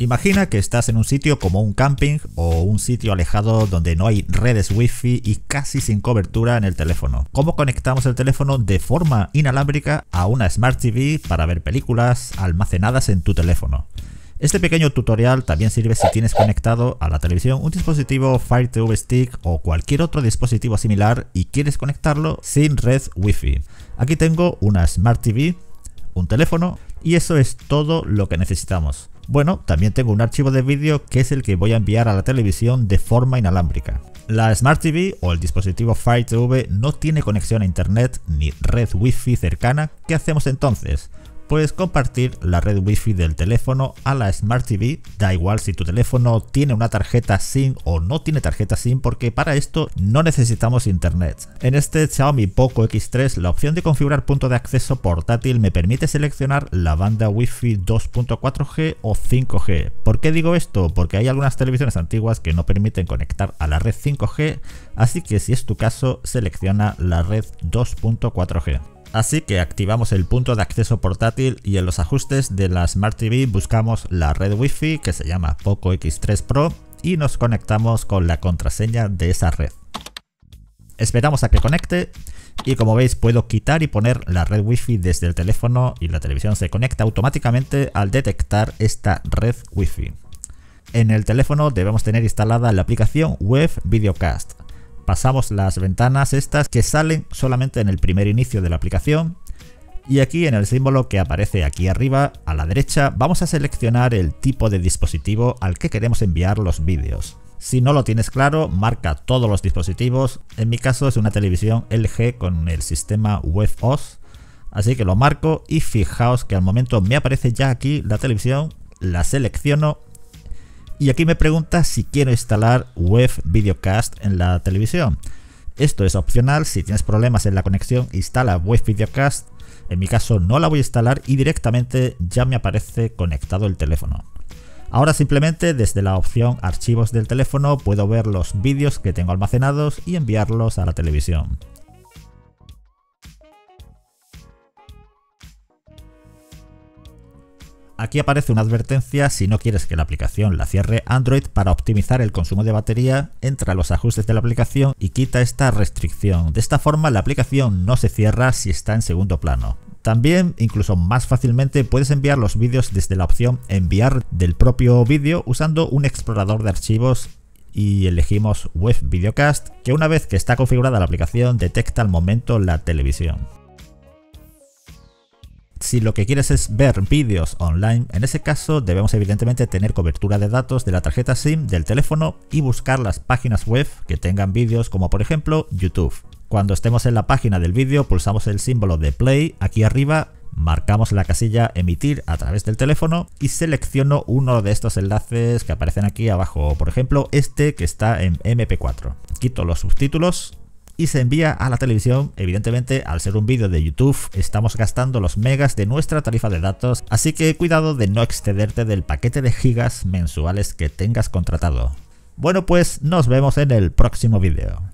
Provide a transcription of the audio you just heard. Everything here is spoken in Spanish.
Imagina que estás en un sitio como un camping o un sitio alejado donde no hay redes wifi y casi sin cobertura en el teléfono. ¿Cómo conectamos el teléfono de forma inalámbrica a una Smart TV para ver películas almacenadas en tu teléfono? Este pequeño tutorial también sirve si tienes conectado a la televisión un dispositivo Fire TV Stick o cualquier otro dispositivo similar y quieres conectarlo sin red wifi. Aquí tengo una Smart TV, un teléfono y eso es todo lo que necesitamos. Bueno, también tengo un archivo de vídeo que es el que voy a enviar a la televisión de forma inalámbrica. La Smart TV o el dispositivo Fire TV no tiene conexión a internet ni red wifi cercana, ¿qué hacemos entonces? puedes compartir la red wifi del teléfono a la Smart TV. Da igual si tu teléfono tiene una tarjeta SIM o no tiene tarjeta SIM porque para esto no necesitamos internet. En este Xiaomi Poco X3 la opción de configurar punto de acceso portátil me permite seleccionar la banda wifi 2.4G o 5G. ¿Por qué digo esto? Porque hay algunas televisiones antiguas que no permiten conectar a la red 5G, así que si es tu caso selecciona la red 2.4G. Así que activamos el punto de acceso portátil y en los ajustes de la Smart TV buscamos la red Wi-Fi que se llama Poco X3 Pro y nos conectamos con la contraseña de esa red. Esperamos a que conecte y como veis puedo quitar y poner la red Wi-Fi desde el teléfono y la televisión se conecta automáticamente al detectar esta red Wi-Fi. En el teléfono debemos tener instalada la aplicación Web Videocast, pasamos las ventanas estas que salen solamente en el primer inicio de la aplicación y aquí en el símbolo que aparece aquí arriba a la derecha vamos a seleccionar el tipo de dispositivo al que queremos enviar los vídeos. Si no lo tienes claro, marca todos los dispositivos. En mi caso es una televisión LG con el sistema WebOS. Así que lo marco y fijaos que al momento me aparece ya aquí la televisión, la selecciono y aquí me pregunta si quiero instalar Web Videocast en la televisión. Esto es opcional, si tienes problemas en la conexión, instala Web Videocast. En mi caso no la voy a instalar y directamente ya me aparece conectado el teléfono. Ahora simplemente desde la opción archivos del teléfono puedo ver los vídeos que tengo almacenados y enviarlos a la televisión. Aquí aparece una advertencia si no quieres que la aplicación la cierre Android para optimizar el consumo de batería, entra a los ajustes de la aplicación y quita esta restricción. De esta forma la aplicación no se cierra si está en segundo plano. También, incluso más fácilmente, puedes enviar los vídeos desde la opción enviar del propio vídeo usando un explorador de archivos y elegimos Web Videocast, que una vez que está configurada la aplicación detecta al momento la televisión. Si lo que quieres es ver vídeos online, en ese caso debemos evidentemente tener cobertura de datos de la tarjeta SIM del teléfono y buscar las páginas web que tengan vídeos como por ejemplo YouTube. Cuando estemos en la página del vídeo pulsamos el símbolo de play aquí arriba marcamos la casilla emitir a través del teléfono y selecciono uno de estos enlaces que aparecen aquí abajo, por ejemplo este que está en MP4. Quito los subtítulos y se envía a la televisión. Evidentemente, al ser un vídeo de YouTube, estamos gastando los megas de nuestra tarifa de datos, así que cuidado de no excederte del paquete de gigas mensuales que tengas contratado. Bueno, pues nos vemos en el próximo vídeo.